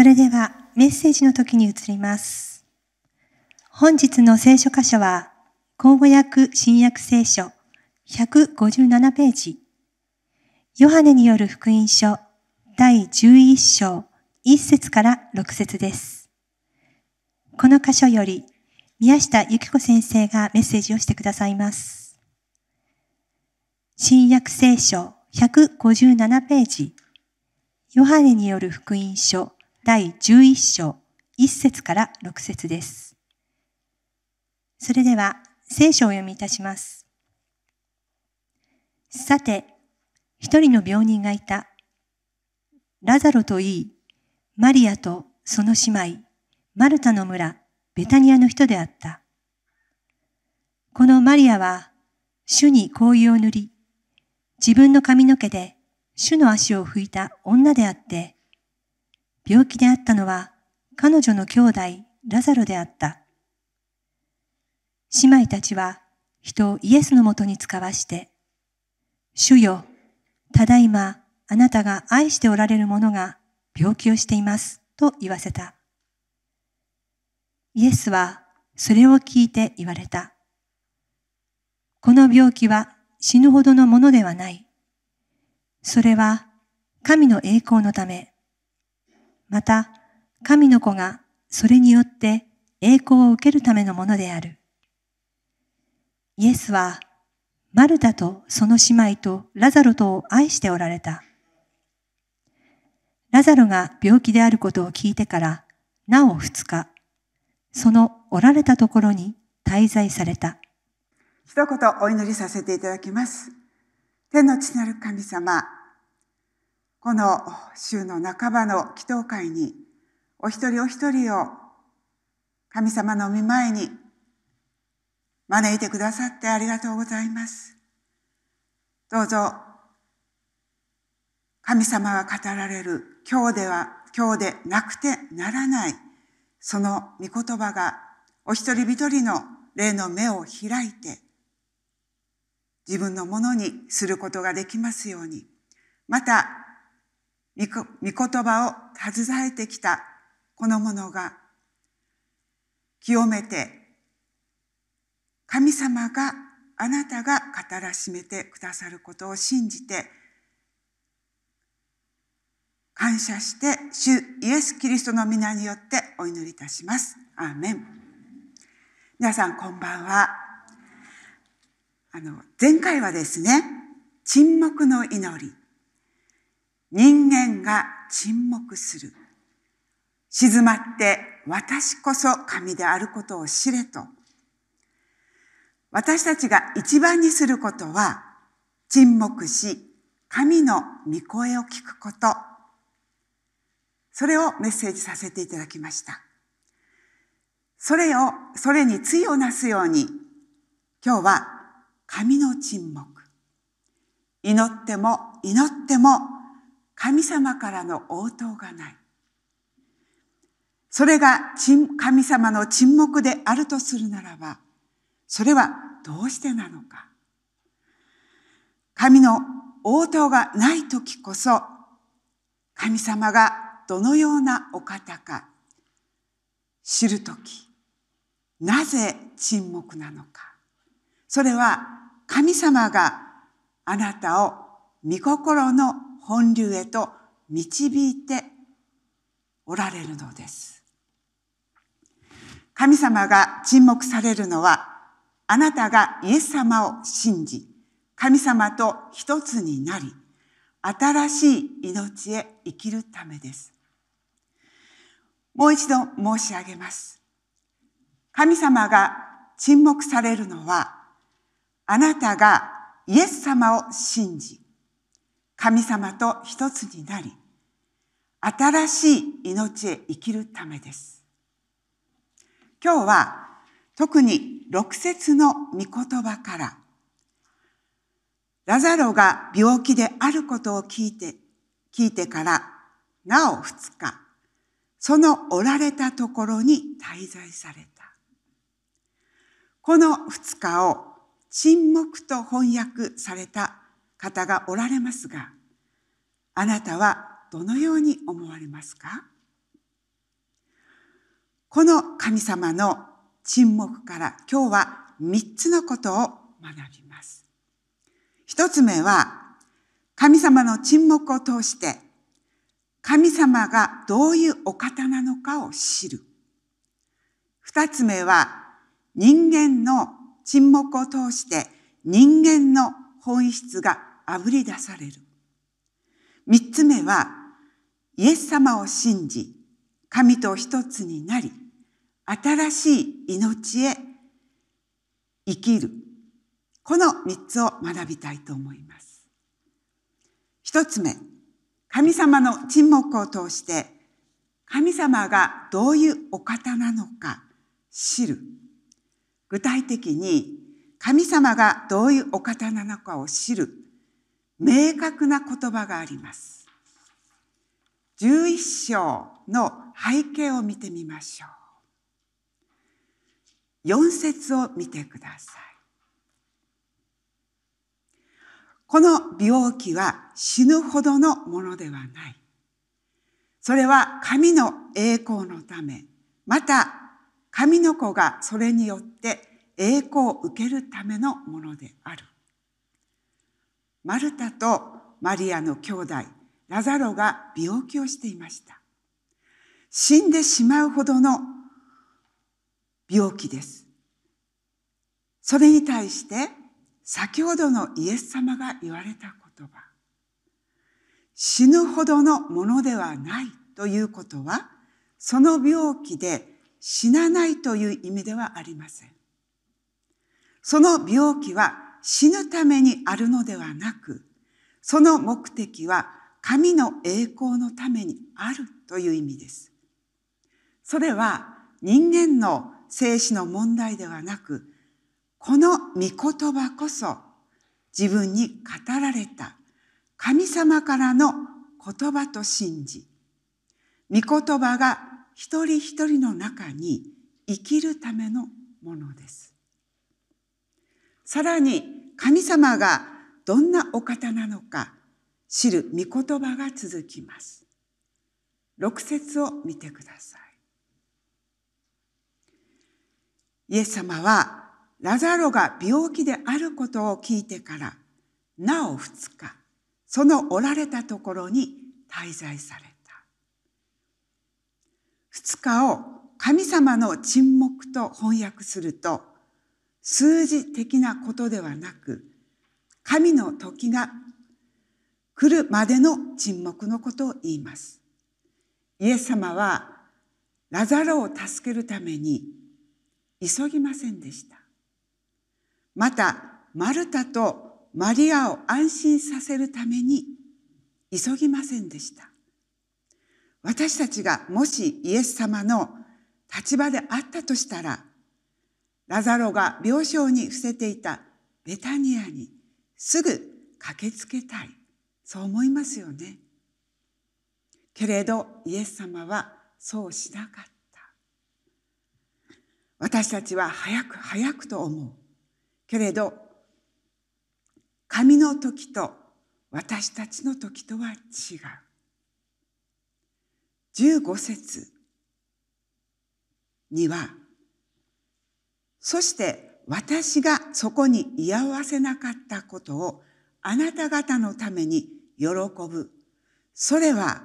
それではメッセージの時に移ります。本日の聖書箇所は、口語訳新約聖書157ページ、ヨハネによる福音書第11章1節から6節です。この箇所より、宮下由紀子先生がメッセージをしてくださいます。新約聖書157ページ、ヨハネによる福音書第11章1節から6節です。それでは聖書を読みいたします。さて、一人の病人がいた。ラザロといい、マリアとその姉妹、マルタの村、ベタニアの人であった。このマリアは、主に香油を塗り、自分の髪の毛で主の足を拭いた女であって、病気であったのは彼女の兄弟ラザロであった。姉妹たちは人をイエスのもとに使わして、主よ、ただいまあなたが愛しておられる者が病気をしていますと言わせた。イエスはそれを聞いて言われた。この病気は死ぬほどのものではない。それは神の栄光のため、また、神の子がそれによって栄光を受けるためのものである。イエスは、マルタとその姉妹とラザロとを愛しておられた。ラザロが病気であることを聞いてから、なお二日、そのおられたところに滞在された。一言お祈りさせていただきます。天の地なる神様、この週の半ばの祈祷会にお一人お一人を神様の御前に招いてくださってありがとうございます。どうぞ神様が語られる今日では今日でなくてならないその御言葉がお一人一人の霊の目を開いて自分のものにすることができますようにまた御言葉を携えてきたこの者が清めて神様があなたが語らしめてくださることを信じて感謝して主イエス・キリストの皆によってお祈りいたします。アーメン皆さんこんばんは。あの前回はですね沈黙の祈り人間が沈黙する。静まって私こそ神であることを知れと。私たちが一番にすることは、沈黙し、神の御声を聞くこと。それをメッセージさせていただきました。それを、それに対をなすように、今日は神の沈黙。祈っても祈っても神様からの応答がない。それが神様の沈黙であるとするならば、それはどうしてなのか。神の応答がない時こそ、神様がどのようなお方か知る時、なぜ沈黙なのか。それは神様があなたを御心の本流へと導いておられるのです。神様が沈黙されるのは、あなたがイエス様を信じ、神様と一つになり、新しい命へ生きるためです。もう一度申し上げます。神様が沈黙されるのは、あなたがイエス様を信じ、神様と一つになり、新しい命へ生きるためです。今日は特に六節の御言葉から、ラザロが病気であることを聞いて、聞いてから、なお二日、そのおられたところに滞在された。この二日を沈黙と翻訳された方がおられますが、あなたはどのように思われますかこの神様の沈黙から今日は3つのことを学びます。1つ目は、神様の沈黙を通して、神様がどういうお方なのかを知る。2つ目は、人間の沈黙を通して人間の本質があぶり出される。三つ目は、イエス様を信じ、神と一つになり、新しい命へ生きる。この三つを学びたいと思います。一つ目、神様の沈黙を通して、神様がどういうお方なのか知る。具体的に、神様がどういうお方なのかを知る明確な言葉があります。11章の背景を見てみましょう。4節を見てください。この病気は死ぬほどのものではない。それは神の栄光のため、また神の子がそれによって栄光を受けるためのものである。マルタとマリアの兄弟ラザロが病気をしていました死んでしまうほどの病気ですそれに対して先ほどのイエス様が言われた言葉死ぬほどのものではないということはその病気で死なないという意味ではありませんその病気は死ぬためにあるのではなく、その目的は神の栄光のためにあるという意味です。それは人間の生死の問題ではなく、この御言葉こそ自分に語られた神様からの言葉と信じ、御言葉が一人一人の中に生きるためのものです。さらに神様がどんなお方なのか知る御言葉が続きます。6節を見てください。イエス様はラザロが病気であることを聞いてからなお2日そのおられたところに滞在された2日を神様の沈黙と翻訳すると数字的なことではなく、神の時が来るまでの沈黙のことを言います。イエス様はラザロを助けるために急ぎませんでした。また、マルタとマリアを安心させるために急ぎませんでした。私たちがもしイエス様の立場であったとしたら、ラザロが病床に伏せていたベタニアにすぐ駆けつけたいそう思いますよねけれどイエス様はそうしなかった私たちは早く早くと思うけれど神の時と私たちの時とは違う15節にはそして私がそこに居合わせなかったことをあなた方のために喜ぶ。それは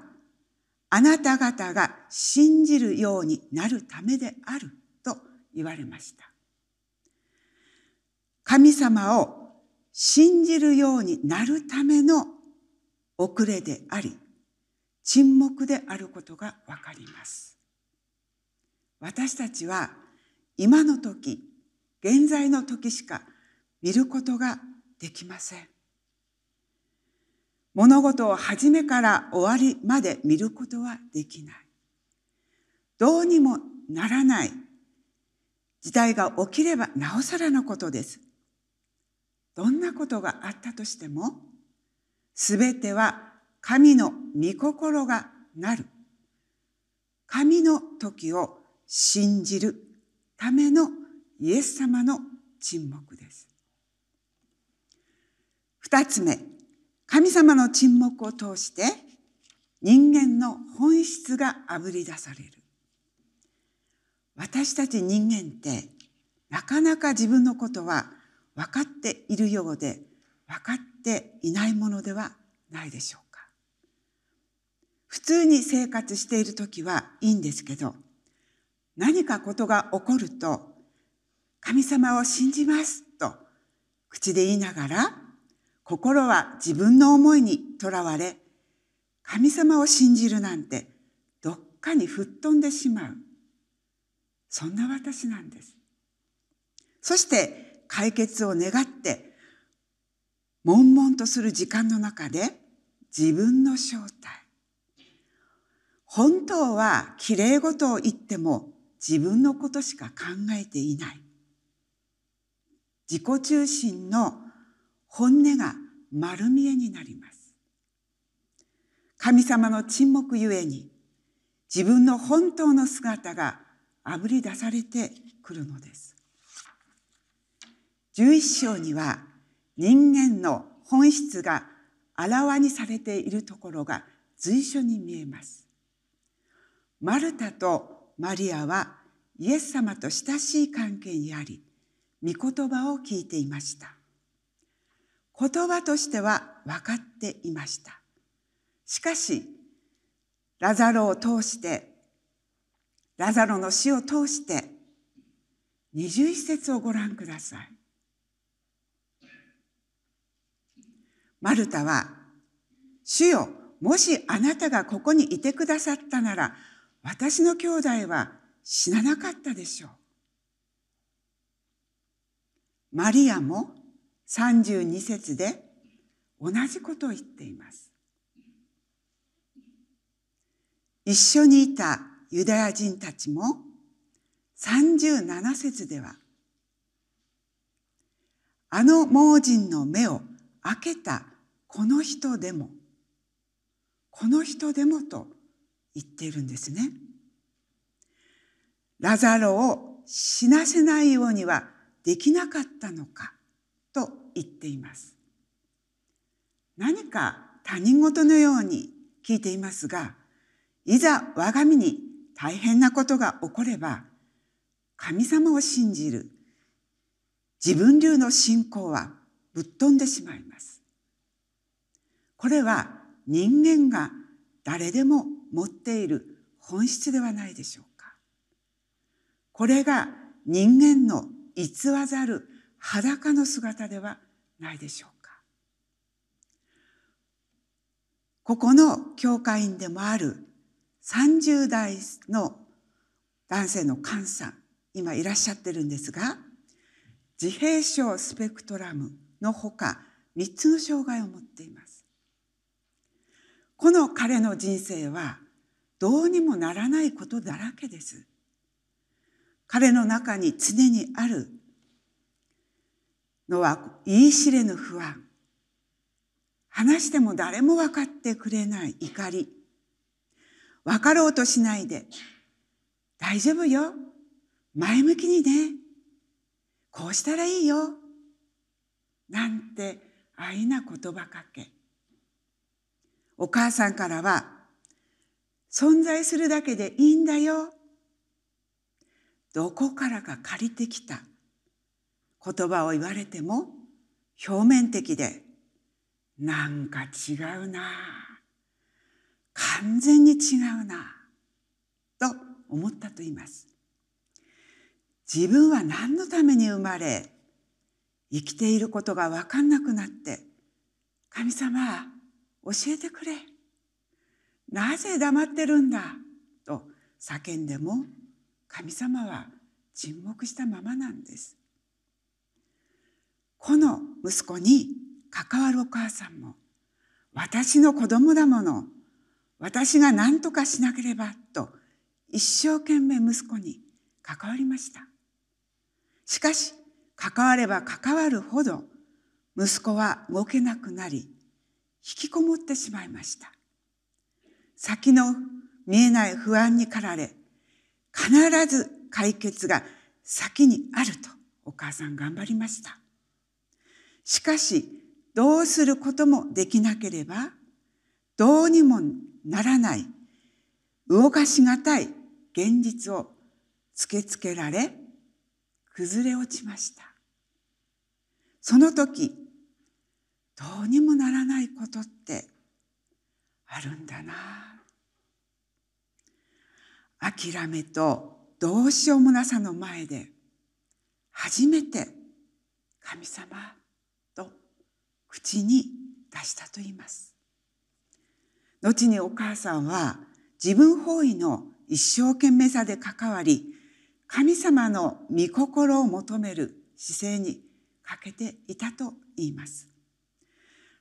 あなた方が信じるようになるためであると言われました。神様を信じるようになるための遅れであり、沈黙であることがわかります。私たちは今の時現在の時しか見ることができません物事を初めから終わりまで見ることはできないどうにもならない事態が起きればなおさらのことですどんなことがあったとしてもすべては神の御心がなる神の時を信じるためのイエス様の沈黙です。二つ目、神様の沈黙を通して人間の本質があぶり出される。私たち人間ってなかなか自分のことは分かっているようで分かっていないものではないでしょうか。普通に生活している時はいいんですけど何かことが起こると、神様を信じますと口で言いながら、心は自分の思いにとらわれ、神様を信じるなんてどっかに吹っ飛んでしまう。そんな私なんです。そして解決を願って、悶々とする時間の中で自分の正体。本当はきれい事を言っても自分のことしか考えていない自己中心の本音が丸見えになります神様の沈黙ゆえに自分の本当の姿があぶり出されてくるのです11章には人間の本質があらわにされているところが随所に見えますマルタとマリアはイエス様と親しい関係にあり御言葉を聞いていました言葉としては分かっていましたしかしラザロを通してラザロの死を通して21節をご覧くださいマルタは「主よもしあなたがここにいてくださったなら私の兄弟は死ななかったでしょう。マリアも32節で同じことを言っています。一緒にいたユダヤ人たちも37節ではあの盲人の目を開けたこの人でもこの人でもと言っているんですね。ラザロを死なせないようにはできなかったのかと言っています。何か他人事のように聞いていますが、いざ我が身に大変なことが起これば、神様を信じる自分流の信仰はぶっ飛んでしまいます。これは人間が誰でも持っている本質ではないでしょうか。これが人間の偽ざる裸の姿ではないでしょうか。ここの教会員でもある30代の男性の菅さん、今いらっしゃってるんですが、自閉症スペクトラムのほか3つの障害を持っています。この彼の人生はどうにもならないことだらけです。彼の中に常にあるのは言い知れぬ不安話しても誰も分かってくれない怒り分かろうとしないで「大丈夫よ前向きにねこうしたらいいよ」なんて愛な言葉かけお母さんからは存在するだけでいいんだよ。どこからか借りてきた言葉を言われても表面的でなんか違うな完全に違うなと思ったと言います。自分は何のために生まれ生きていることが分かんなくなって神様教えてくれ。なぜ黙ってるんだと叫んでも神様は沈黙したままなんです。この息子に関わるお母さんも私の子供だもの私が何とかしなければと一生懸命息子に関わりましたしかし関われば関わるほど息子は動けなくなり引きこもってしまいました先の見えない不安に駆られ、必ず解決が先にあるとお母さん頑張りました。しかし、どうすることもできなければ、どうにもならない、動かしがたい現実を突きつけられ、崩れ落ちました。その時、どうにもならないことってあるんだな諦めとどうしようもなさの前で初めて神様と口に出したと言います後にお母さんは自分方位の一生懸命さで関わり神様の御心を求める姿勢に欠けていたと言います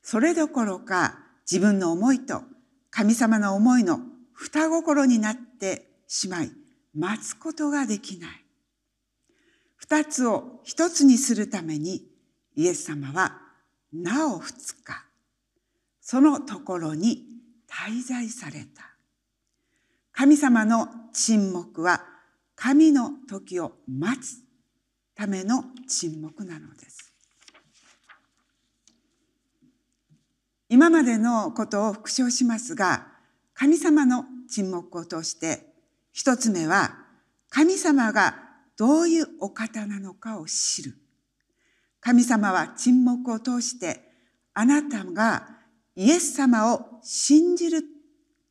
それどころか自分の思いと神様の思いの双心になってしまい、待つことができない。二つを一つにするために、イエス様は、なお二日、そのところに滞在された。神様の沈黙は、神の時を待つための沈黙なのです。今までのことを復唱しますが、神様の沈黙を通して、一つ目は、神様がどういうお方なのかを知る。神様は沈黙を通して、あなたがイエス様を信じる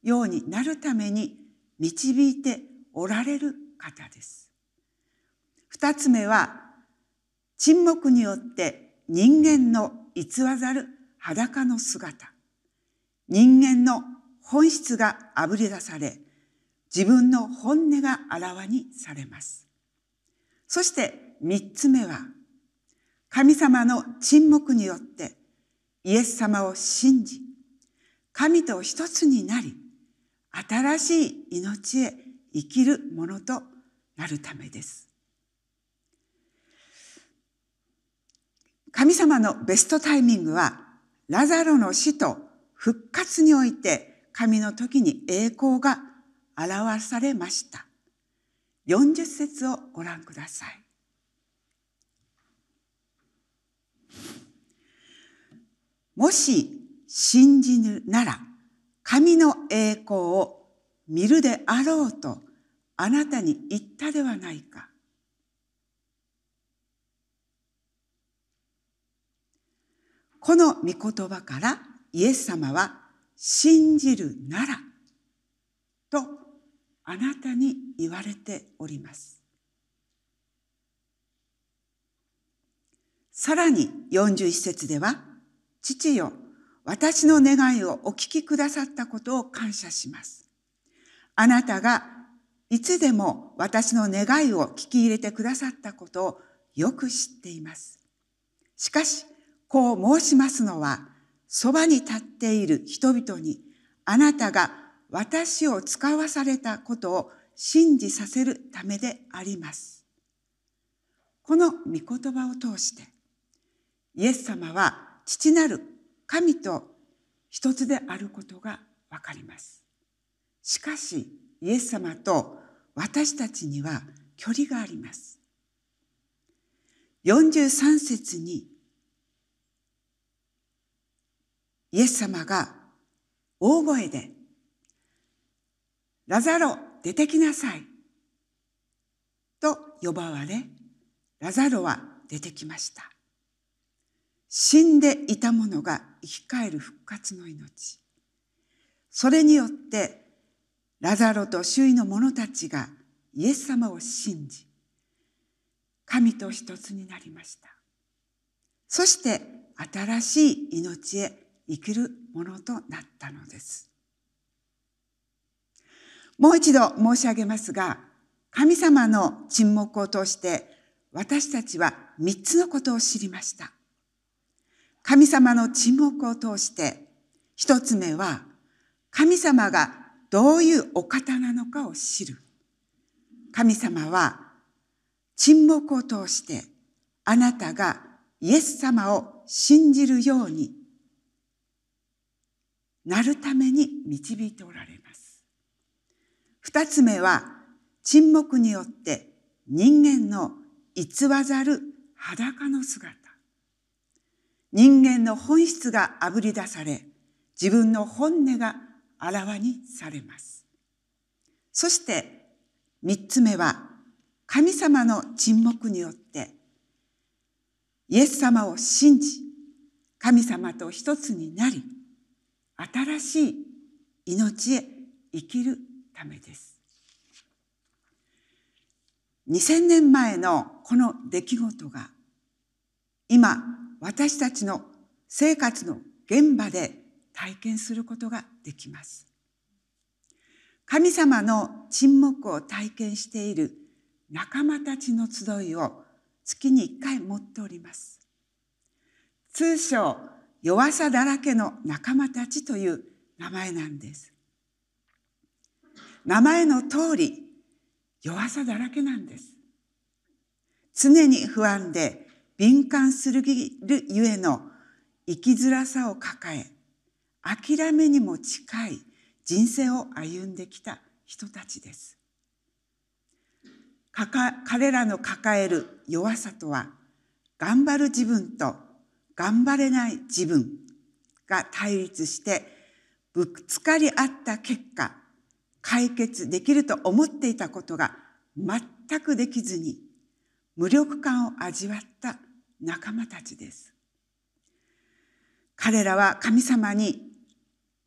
ようになるために導いておられる方です。二つ目は、沈黙によって人間の偽ざる裸の姿、人間の本質があぶり出され、自分の本音があらわにされます。そして三つ目は、神様の沈黙によってイエス様を信じ、神と一つになり、新しい命へ生きるものとなるためです。神様のベストタイミングはラザロの死と復活において神の時に栄光が表されました。40節をご覧ください。もし信じぬなら神の栄光を見るであろうとあなたに言ったではないか。この御言葉からイエス様は信じるならとあなたに言われております。さらに41節では父よ私の願いをお聞きくださったことを感謝します。あなたがいつでも私の願いを聞き入れてくださったことをよく知っています。しかしこう申しますのは、そばに立っている人々に、あなたが私を使わされたことを信じさせるためであります。この御言葉を通して、イエス様は父なる神と一つであることがわかります。しかし、イエス様と私たちには距離があります。43節にイエス様が大声で、ラザロ、出てきなさい。と呼ばわれ、ラザロは出てきました。死んでいた者が生き返る復活の命。それによって、ラザロと周囲の者たちがイエス様を信じ、神と一つになりました。そして新しい命へ生きるものとなったのです。もう一度申し上げますが、神様の沈黙を通して私たちは3つのことを知りました。神様の沈黙を通して、1つ目は神様がどういうお方なのかを知る。神様は沈黙を通してあなたがイエス様を信じるようになるために導いておられます。二つ目は沈黙によって人間の偽ざる裸の姿。人間の本質があぶり出され、自分の本音があらわにされます。そして三つ目は神様の沈黙によってイエス様を信じ神様と一つになり新しい命へ生きるためです。2000年前のこの出来事が今私たちの生活の現場で体験することができます。神様の沈黙を体験している仲間たちの集いを月に1回持っております。通称弱さだらけの仲間たちという名前なんです。名前の通り、弱さだらけなんです。常に不安で敏感するゆえの生きづらさを抱え、諦めにも近い人生を歩んできた人たちです。彼らの抱える弱さとは、頑張る自分と頑張れない自分が対立してぶつかり合った結果解決できると思っていたことが全くできずに無力感を味わった仲間たちです。彼らは神様に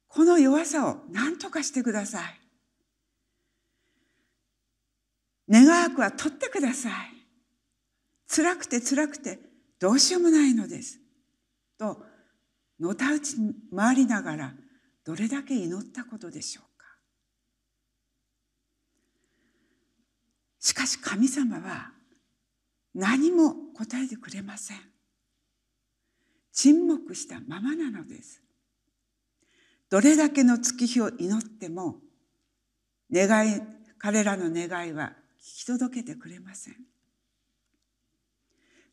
この弱さを何とかしてください。願わくは取ってください。辛くて辛くてどうしようもないのです。とのたうち回りながらどれだけ祈ったことでしょうかしかし神様は何も答えてくれません沈黙したままなのですどれだけの月日を祈っても願い彼らの願いは聞き届けてくれません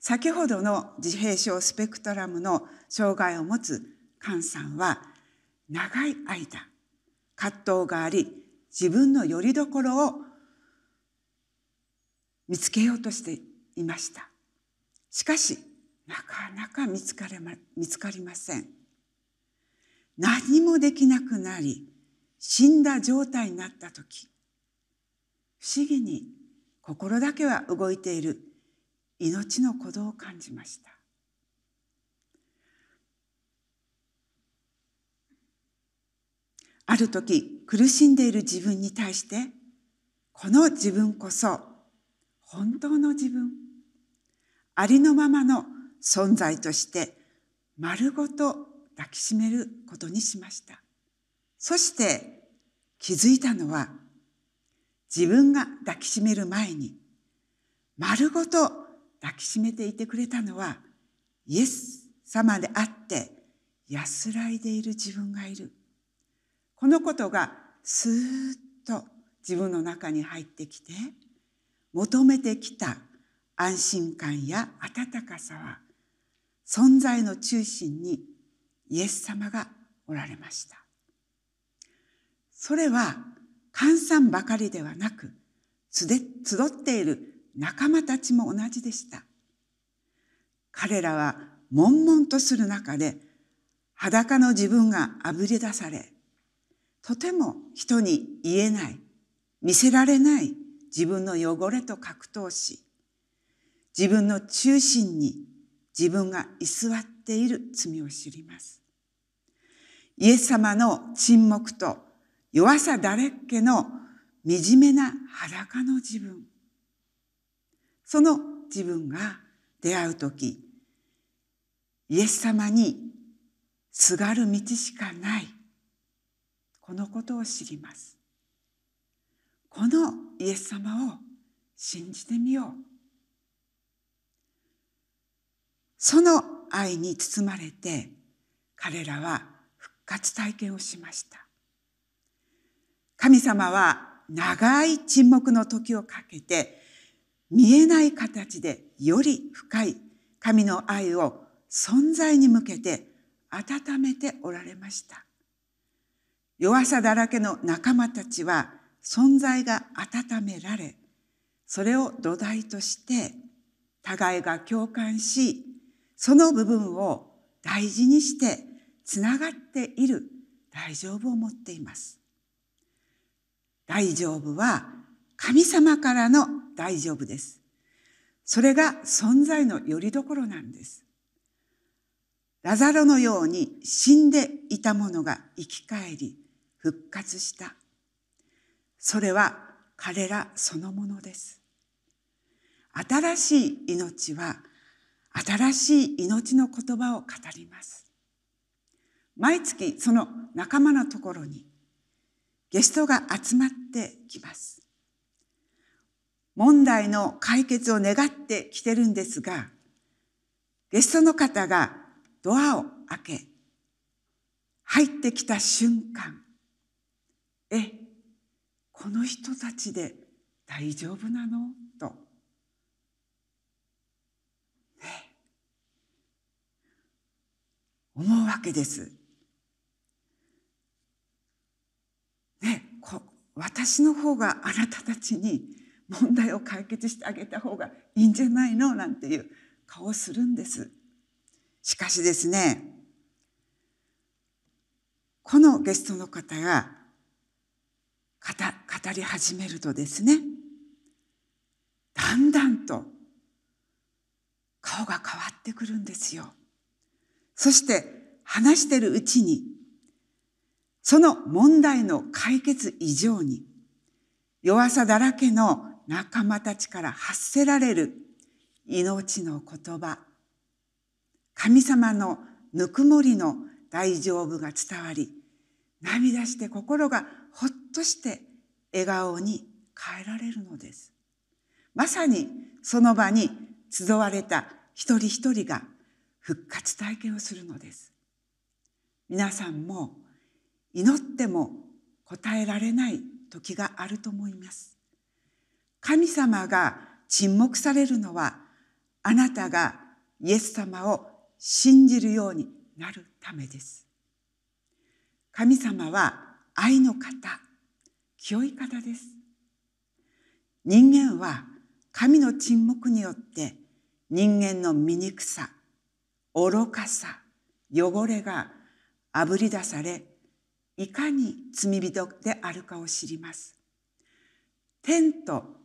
先ほどの自閉症スペクトラムの障害を持つ菅さんは長い間葛藤があり自分の拠り所を見つけようとしていましたしかしなかなか見つかれ、ま、見つかりません何もできなくなり死んだ状態になった時不思議に心だけは動いている命の鼓動を感じましたある時苦しんでいる自分に対してこの自分こそ本当の自分ありのままの存在として丸ごと抱きしめることにしましたそして気づいたのは自分が抱きしめる前に丸ごと抱きしめていてくれたのはイエス様であって安らいでいる自分がいるこのことがスーッと自分の中に入ってきて求めてきた安心感や温かさは存在の中心にイエス様がおられましたそれは閑散ばかりではなく集っている仲間たちも同じでした彼らは悶々とする中で裸の自分があぶり出されとても人に言えない見せられない自分の汚れと格闘し自分の中心に自分が居座っている罪を知りますイエス様の沈黙と弱さだれっけの惨めな裸の自分その自分が出会う時イエス様にすがる道しかないこのことを知りますこのイエス様を信じてみようその愛に包まれて彼らは復活体験をしました神様は長い沈黙の時をかけて見えない形でより深い神の愛を存在に向けて温めておられました弱さだらけの仲間たちは存在が温められそれを土台として互いが共感しその部分を大事にしてつながっている大丈夫を持っています大丈夫は神様からの大丈夫です。それが存在のよりどころなんです。ラザロのように死んでいたものが生き返り復活した。それは彼らそのものです。新しい命は新しい命の言葉を語ります。毎月その仲間のところにゲストが集まってきます。問題の解決を願ってきてるんですが、ゲストの方がドアを開け、入ってきた瞬間、え、この人たちで大丈夫なのと、ね、思うわけです。ね、こ私の方があなたたちに問題を解決してあげた方がいいんじゃないのなんていう顔をするんです。しかしですね、このゲストの方が語り始めるとですね、だんだんと顔が変わってくるんですよ。そして話しているうちに、その問題の解決以上に、弱さだらけの仲間たちから発せられる命の言葉神様のぬくもりの大丈夫が伝わり涙して心がほっとして笑顔に変えられるのですまさにその場に集われた一人一人が復活体験をするのです皆さんも祈っても答えられない時があると思います神様が沈黙されるのはあなたがイエス様を信じるようになるためです。神様は愛の方、清い方です。人間は神の沈黙によって人間の醜さ、愚かさ、汚れがあぶり出され、いかに罪人であるかを知ります。天と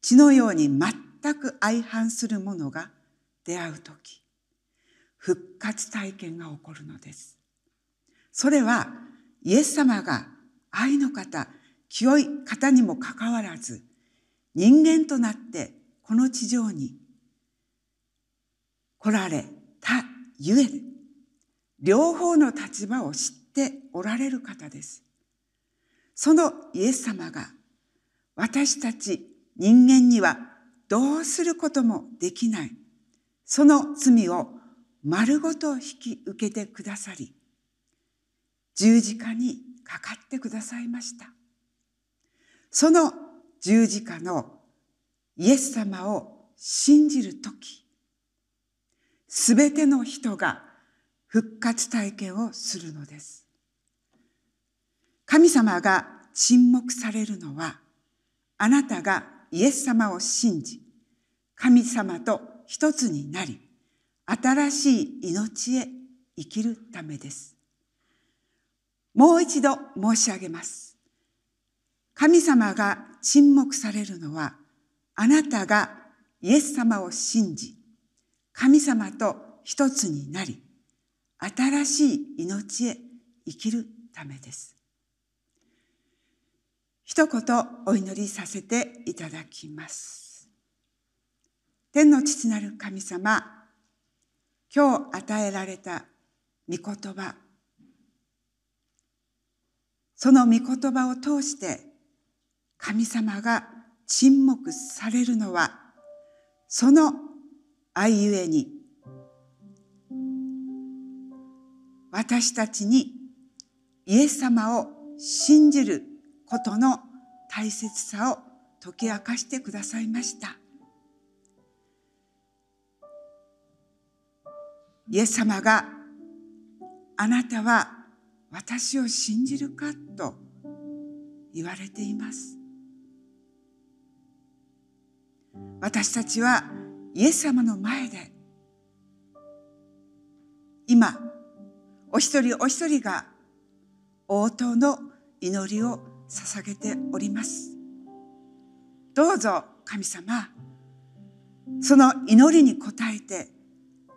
血のように全く相反するものが出会う時復活体験が起こるのです。それはイエス様が愛の方清い方にもかかわらず人間となってこの地上に来られたゆえ両方の立場を知っておられる方です。そのイエス様が私たち人間にはどうすることもできないその罪を丸ごと引き受けてくださり十字架にかかってくださいましたその十字架のイエス様を信じる時すべての人が復活体験をするのです神様が沈黙されるのはあなたがイエス様を信じ、神様と一つになり、新しい命へ生きるためです。もう一度申し上げます。神様が沈黙されるのは、あなたがイエス様を信じ、神様と一つになり、新しい命へ生きるためです。一言お祈りさせていただきます。天の父なる神様、今日与えられた御言葉、その御言葉を通して神様が沈黙されるのは、その愛ゆえに、私たちにイエス様を信じることの大切さを解き明かしてくださいましたイエス様があなたは私を信じるかと言われています私たちはイエス様の前で今お一人お一人が応答の祈りを捧げておりますどうぞ神様その祈りに応えて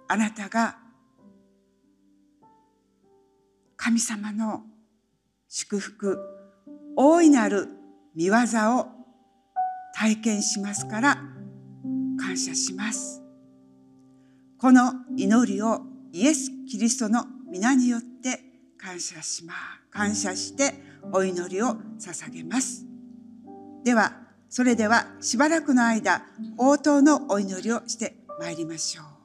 あなたが神様の祝福大いなる見業を体験しますから感謝しますこの祈りをイエス・キリストの皆によって感謝しま感謝して、お祈りを捧げます。では、それではしばらくの間、応答のお祈りをしてまいりましょう。